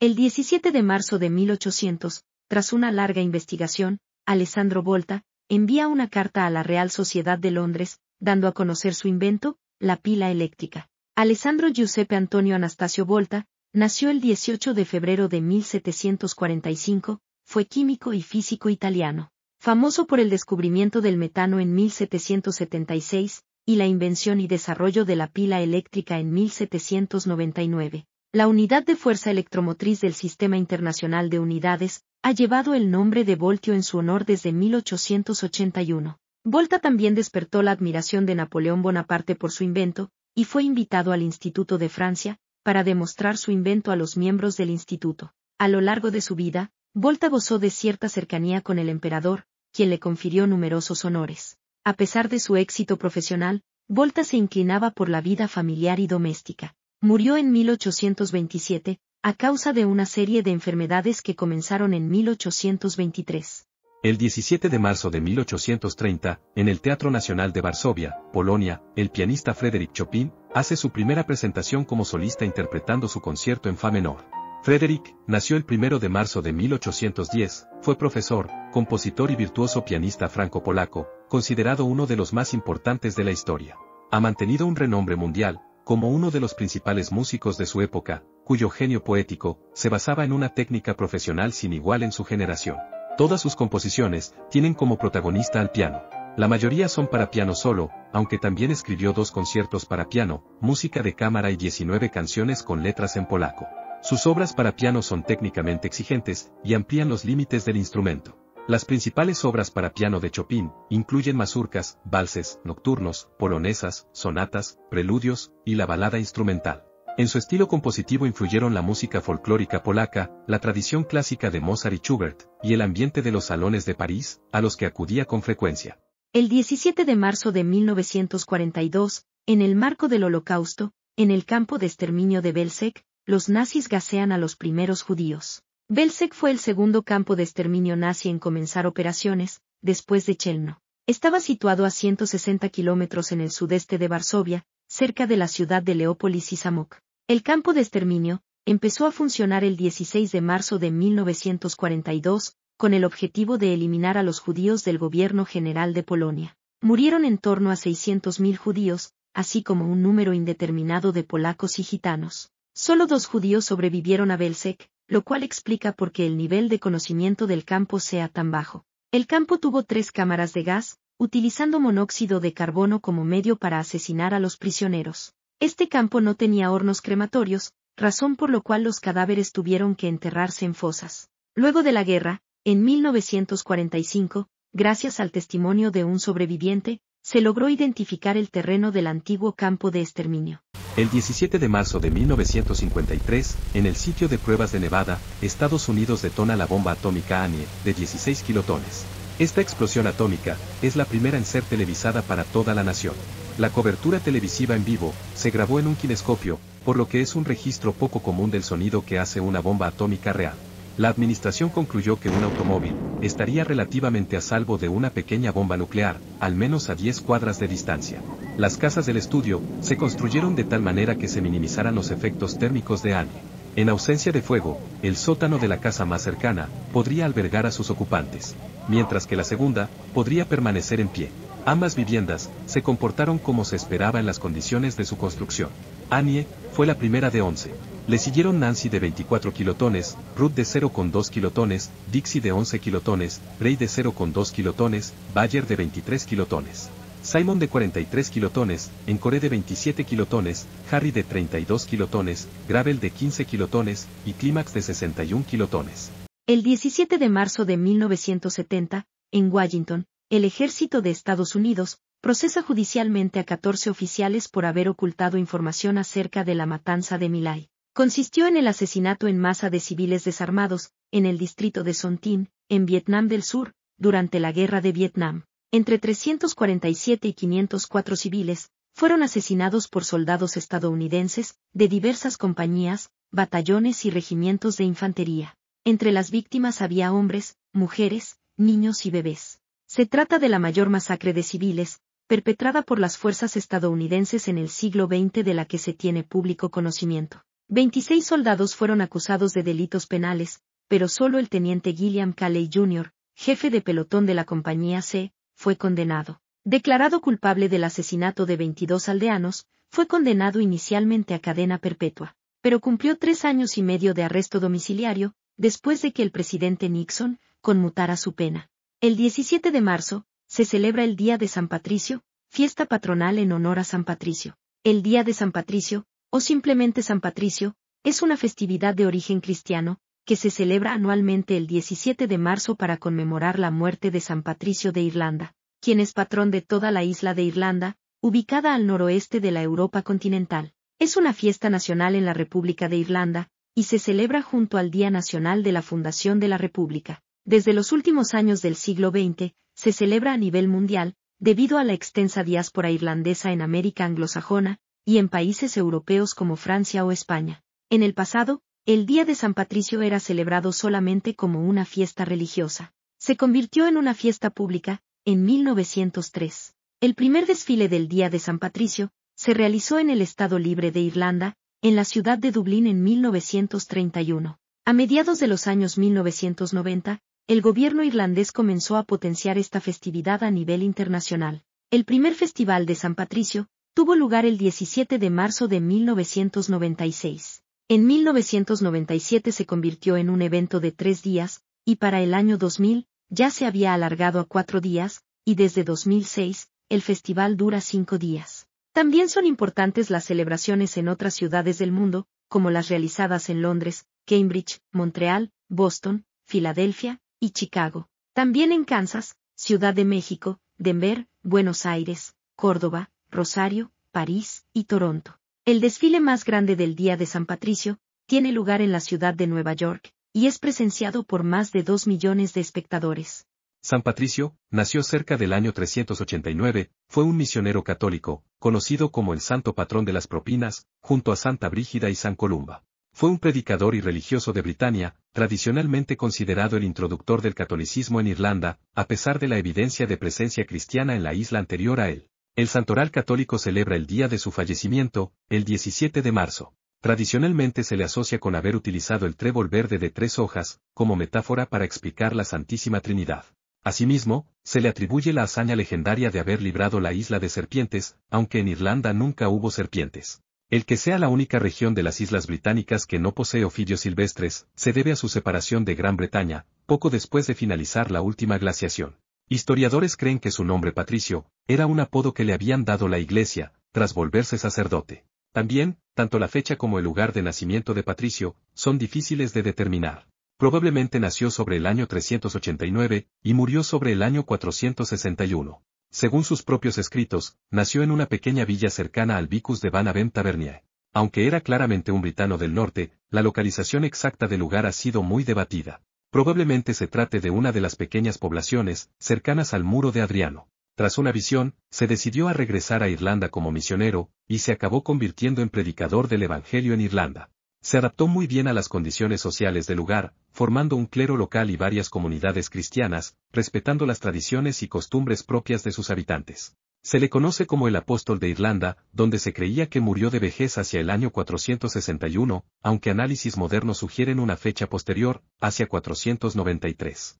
El 17 de marzo de 1800, tras una larga investigación, Alessandro Volta, envía una carta a la Real Sociedad de Londres, dando a conocer su invento, la pila eléctrica. Alessandro Giuseppe Antonio Anastasio Volta, nació el 18 de febrero de 1745, fue químico y físico italiano, famoso por el descubrimiento del metano en 1776, y la invención y desarrollo de la pila eléctrica en 1799. La unidad de fuerza electromotriz del Sistema Internacional de Unidades ha llevado el nombre de voltio en su honor desde 1881. Volta también despertó la admiración de Napoleón Bonaparte por su invento, y fue invitado al Instituto de Francia, para demostrar su invento a los miembros del instituto. A lo largo de su vida, Volta gozó de cierta cercanía con el emperador, quien le confirió numerosos honores. A pesar de su éxito profesional, Volta se inclinaba por la vida familiar y doméstica. Murió en 1827, a causa de una serie de enfermedades que comenzaron en 1823. El 17 de marzo de 1830, en el Teatro Nacional de Varsovia, Polonia, el pianista Frédéric Chopin hace su primera presentación como solista interpretando su concierto en Fa menor. Frédéric nació el 1 de marzo de 1810, fue profesor, compositor y virtuoso pianista franco-polaco, considerado uno de los más importantes de la historia. Ha mantenido un renombre mundial, como uno de los principales músicos de su época, cuyo genio poético se basaba en una técnica profesional sin igual en su generación. Todas sus composiciones tienen como protagonista al piano. La mayoría son para piano solo, aunque también escribió dos conciertos para piano, música de cámara y 19 canciones con letras en polaco. Sus obras para piano son técnicamente exigentes y amplían los límites del instrumento. Las principales obras para piano de Chopin incluyen mazurcas, valses, nocturnos, polonesas, sonatas, preludios y la balada instrumental. En su estilo compositivo influyeron la música folclórica polaca, la tradición clásica de Mozart y Schubert, y el ambiente de los salones de París, a los que acudía con frecuencia. El 17 de marzo de 1942, en el marco del Holocausto, en el campo de exterminio de Belzec, los nazis gasean a los primeros judíos. Belzec fue el segundo campo de exterminio nazi en comenzar operaciones, después de Chelno. Estaba situado a 160 kilómetros en el sudeste de Varsovia, cerca de la ciudad de Leópolis y Samok. El campo de exterminio empezó a funcionar el 16 de marzo de 1942, con el objetivo de eliminar a los judíos del gobierno general de Polonia. Murieron en torno a 600.000 judíos, así como un número indeterminado de polacos y gitanos. Solo dos judíos sobrevivieron a Belzec, lo cual explica por qué el nivel de conocimiento del campo sea tan bajo. El campo tuvo tres cámaras de gas, utilizando monóxido de carbono como medio para asesinar a los prisioneros. Este campo no tenía hornos crematorios, razón por lo cual los cadáveres tuvieron que enterrarse en fosas. Luego de la guerra, en 1945, gracias al testimonio de un sobreviviente, se logró identificar el terreno del antiguo campo de exterminio. El 17 de marzo de 1953, en el sitio de pruebas de Nevada, Estados Unidos detona la bomba atómica Annie, de 16 kilotones. Esta explosión atómica es la primera en ser televisada para toda la nación. La cobertura televisiva en vivo se grabó en un kinescopio, por lo que es un registro poco común del sonido que hace una bomba atómica real. La administración concluyó que un automóvil estaría relativamente a salvo de una pequeña bomba nuclear, al menos a 10 cuadras de distancia. Las casas del estudio se construyeron de tal manera que se minimizaran los efectos térmicos de Annie. En ausencia de fuego, el sótano de la casa más cercana podría albergar a sus ocupantes, mientras que la segunda podría permanecer en pie. Ambas viviendas se comportaron como se esperaba en las condiciones de su construcción. Annie fue la primera de 11. Le siguieron Nancy de 24 kilotones, Ruth de 0,2 kilotones, Dixie de 11 kilotones, Ray de 0,2 kilotones, Bayer de 23 kilotones. Simon de 43 kilotones, Encore de 27 kilotones, Harry de 32 kilotones, Gravel de 15 kilotones y Climax de 61 kilotones. El 17 de marzo de 1970, en Washington, el ejército de Estados Unidos procesa judicialmente a 14 oficiales por haber ocultado información acerca de la matanza de Milay. Consistió en el asesinato en masa de civiles desarmados, en el distrito de Son Tin, en Vietnam del Sur, durante la Guerra de Vietnam. Entre 347 y 504 civiles fueron asesinados por soldados estadounidenses de diversas compañías, batallones y regimientos de infantería. Entre las víctimas había hombres, mujeres, niños y bebés. Se trata de la mayor masacre de civiles, perpetrada por las fuerzas estadounidenses en el siglo XX de la que se tiene público conocimiento. 26 soldados fueron acusados de delitos penales, pero solo el teniente William Calley Jr., jefe de pelotón de la compañía C, fue condenado. Declarado culpable del asesinato de 22 aldeanos, fue condenado inicialmente a cadena perpetua, pero cumplió tres años y medio de arresto domiciliario, después de que el presidente Nixon conmutara su pena. El 17 de marzo, se celebra el Día de San Patricio, fiesta patronal en honor a San Patricio. El Día de San Patricio, o simplemente San Patricio, es una festividad de origen cristiano, que se celebra anualmente el 17 de marzo para conmemorar la muerte de San Patricio de Irlanda, quien es patrón de toda la isla de Irlanda, ubicada al noroeste de la Europa continental. Es una fiesta nacional en la República de Irlanda, y se celebra junto al Día Nacional de la Fundación de la República. Desde los últimos años del siglo XX, se celebra a nivel mundial, debido a la extensa diáspora irlandesa en América anglosajona, y en países europeos como Francia o España. En el pasado, el día de San Patricio era celebrado solamente como una fiesta religiosa. Se convirtió en una fiesta pública, en 1903. El primer desfile del Día de San Patricio, se realizó en el Estado Libre de Irlanda, en la ciudad de Dublín en 1931. A mediados de los años 1990, el gobierno irlandés comenzó a potenciar esta festividad a nivel internacional. El primer festival de San Patricio, tuvo lugar el 17 de marzo de 1996. En 1997 se convirtió en un evento de tres días, y para el año 2000, ya se había alargado a cuatro días, y desde 2006, el festival dura cinco días. También son importantes las celebraciones en otras ciudades del mundo, como las realizadas en Londres, Cambridge, Montreal, Boston, Filadelfia, y Chicago. También en Kansas, Ciudad de México, Denver, Buenos Aires, Córdoba, Rosario, París y Toronto. El desfile más grande del Día de San Patricio tiene lugar en la ciudad de Nueva York, y es presenciado por más de dos millones de espectadores. San Patricio, nació cerca del año 389, fue un misionero católico, conocido como el santo patrón de las propinas, junto a Santa Brígida y San Columba. Fue un predicador y religioso de Britania, tradicionalmente considerado el introductor del catolicismo en Irlanda, a pesar de la evidencia de presencia cristiana en la isla anterior a él. El santoral católico celebra el día de su fallecimiento, el 17 de marzo. Tradicionalmente se le asocia con haber utilizado el trébol verde de tres hojas, como metáfora para explicar la Santísima Trinidad. Asimismo, se le atribuye la hazaña legendaria de haber librado la isla de serpientes, aunque en Irlanda nunca hubo serpientes. El que sea la única región de las islas británicas que no posee ofidios silvestres, se debe a su separación de Gran Bretaña, poco después de finalizar la última glaciación. Historiadores creen que su nombre patricio, era un apodo que le habían dado la iglesia, tras volverse sacerdote. También, tanto la fecha como el lugar de nacimiento de Patricio, son difíciles de determinar. Probablemente nació sobre el año 389, y murió sobre el año 461. Según sus propios escritos, nació en una pequeña villa cercana al Vicus de Banavent Taverniae. Aunque era claramente un britano del norte, la localización exacta del lugar ha sido muy debatida. Probablemente se trate de una de las pequeñas poblaciones, cercanas al muro de Adriano. Tras una visión, se decidió a regresar a Irlanda como misionero, y se acabó convirtiendo en predicador del Evangelio en Irlanda. Se adaptó muy bien a las condiciones sociales del lugar, formando un clero local y varias comunidades cristianas, respetando las tradiciones y costumbres propias de sus habitantes. Se le conoce como el apóstol de Irlanda, donde se creía que murió de vejez hacia el año 461, aunque análisis modernos sugieren una fecha posterior, hacia 493.